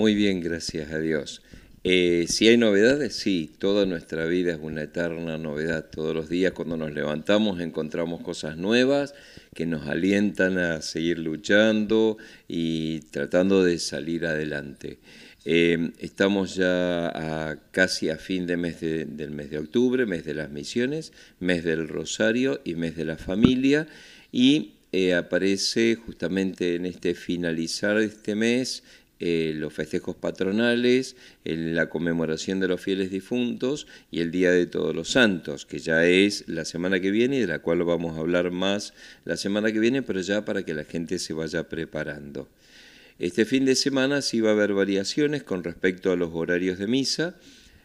muy bien, gracias a Dios. Eh, si hay novedades, sí, toda nuestra vida es una eterna novedad. Todos los días cuando nos levantamos encontramos cosas nuevas que nos alientan a seguir luchando y tratando de salir adelante. Eh, estamos ya casi a fin de mes del mes de octubre, mes de las misiones, mes del rosario y mes de la familia y eh, aparece justamente en este finalizar de este mes eh, los festejos patronales, la conmemoración de los fieles difuntos y el Día de Todos los Santos, que ya es la semana que viene y de la cual vamos a hablar más la semana que viene, pero ya para que la gente se vaya preparando. Este fin de semana sí va a haber variaciones con respecto a los horarios de misa.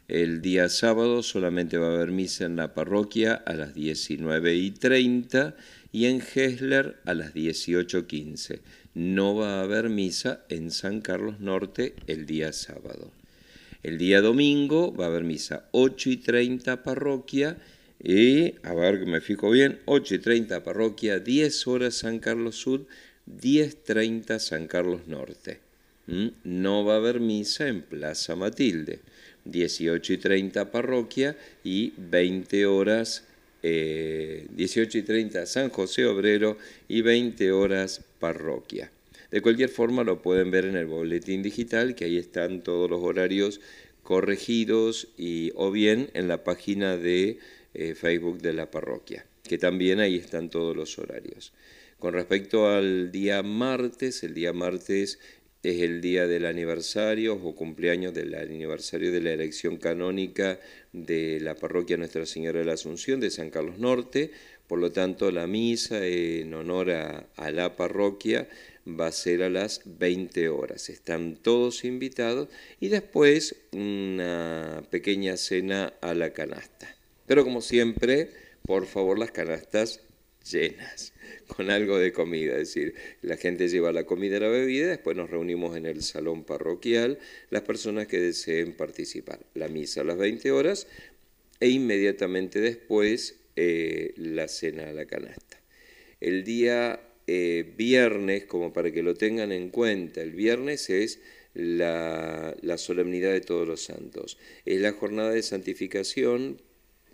El día sábado solamente va a haber misa en la parroquia a las 19 y y en Gesler a las 18.15 no va a haber misa en San Carlos Norte el día sábado. El día domingo va a haber misa 8 y 30 parroquia y, a ver que me fijo bien, 8 y 30 parroquia, 10 horas San Carlos Sur, 10.30 San Carlos Norte. ¿Mm? No va a haber misa en Plaza Matilde. 18 y 30 parroquia y 20 horas 18 eh, y 30 San José Obrero y 20 horas Parroquia. De cualquier forma lo pueden ver en el boletín digital, que ahí están todos los horarios corregidos y o bien en la página de eh, Facebook de la parroquia, que también ahí están todos los horarios. Con respecto al día martes, el día martes es el día del aniversario o cumpleaños del aniversario de la elección canónica de la parroquia Nuestra Señora de la Asunción de San Carlos Norte. Por lo tanto, la misa en honor a, la parroquia va a ser a las 20 horas. Están todos invitados y después una pequeña cena a la canasta. Pero como siempre, por favor las canastas llenas con algo de comida, es decir, la gente lleva la comida y la bebida, después nos reunimos en el salón parroquial, las personas que deseen participar. La misa a las 20 horas e inmediatamente después eh, la cena a la canasta. El día eh, viernes, como para que lo tengan en cuenta, el viernes es la, la solemnidad de todos los santos, es la jornada de santificación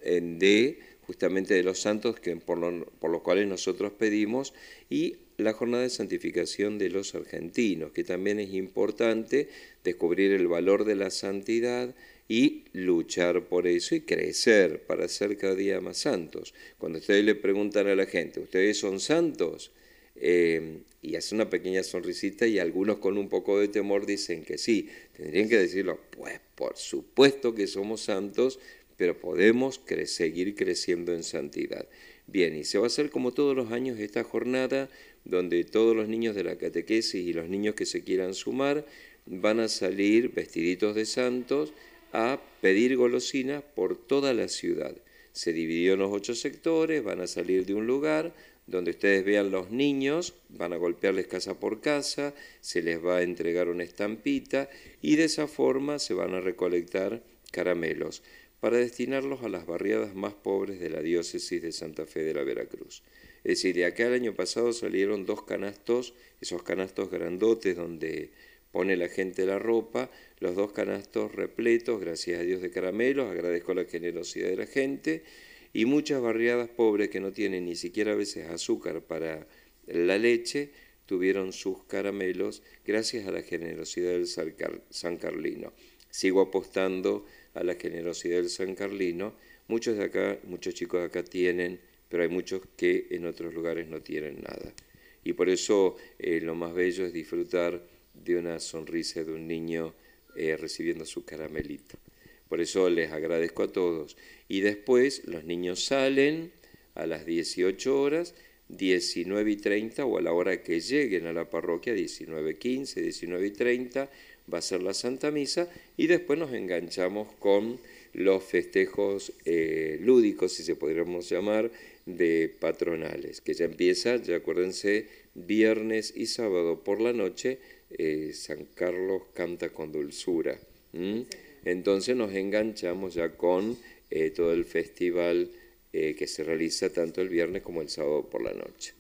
de justamente de los santos que por, los cuales nosotros pedimos y la jornada de santificación de los argentinos, que también es importante descubrir el valor de la santidad y luchar por eso y crecer para ser cada día más santos. Cuando ustedes le preguntan a la gente, ¿ustedes son santos? Eh, y hace una pequeña sonrisita y algunos con un poco de temor dicen que sí. Tendrían que decirlo, pues por supuesto que somos santos, pero podemos seguir creciendo en santidad. Bien, y se va a hacer como todos los años esta jornada, donde todos los niños de la catequesis y los niños que se quieran sumar van a salir vestiditos de santos a pedir golosinas por toda la ciudad. Se dividió en los ocho sectores, van a salir de un lugar, donde ustedes vean los niños, van a golpearles casa por casa, se les va a entregar una estampita y de esa forma se van a recolectar caramelos para destinarlos a las barriadas más pobres de la diócesis de Santa Fe de la Veracruz. Es decir, de acá al año pasado salieron dos canastos, esos canastos grandotes donde pone la gente la ropa, los dos canastos repletos, gracias a Dios, de caramelos, agradezco la generosidad de la gente, y muchas barriadas pobres que no tienen ni siquiera a veces azúcar para la leche, tuvieron sus caramelos gracias a la generosidad del San Carlino. Sigo apostando a la generosidad del San Carlino. Muchos de acá, muchos chicos de acá tienen, pero hay muchos que en otros lugares no tienen nada. Y por eso eh, lo más bello es disfrutar de una sonrisa de un niño eh, recibiendo su caramelito. Por eso les agradezco a todos. Y después los niños salen a las 18 horas, 19 y 30 o a la hora que lleguen a la parroquia, 19 y 15, 19 y 30 va a ser la Santa Misa y después nos enganchamos con los festejos eh, lúdicos, si se podríamos llamar, de patronales, que ya empieza, ya acuérdense, viernes y sábado por la noche, eh, San Carlos canta con dulzura. Entonces nos enganchamos ya con eh, todo el festival que se realiza tanto el viernes como el sábado por la noche.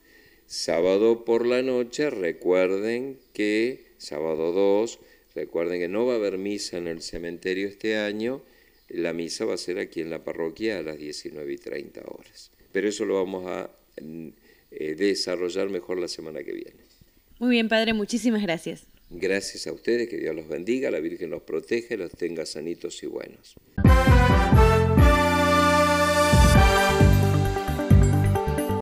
Sábado por la noche, recuerden que sábado 2, Recuerden que no va a haber misa en el cementerio este año, la misa va a ser aquí en la parroquia a las 19 y 30 horas. Pero eso lo vamos a mm, eh, desarrollar mejor la semana que viene. Muy bien, padre, muchísimas gracias. Gracias a ustedes, que Dios los bendiga, la Virgen los proteja y los tenga sanitos y buenos.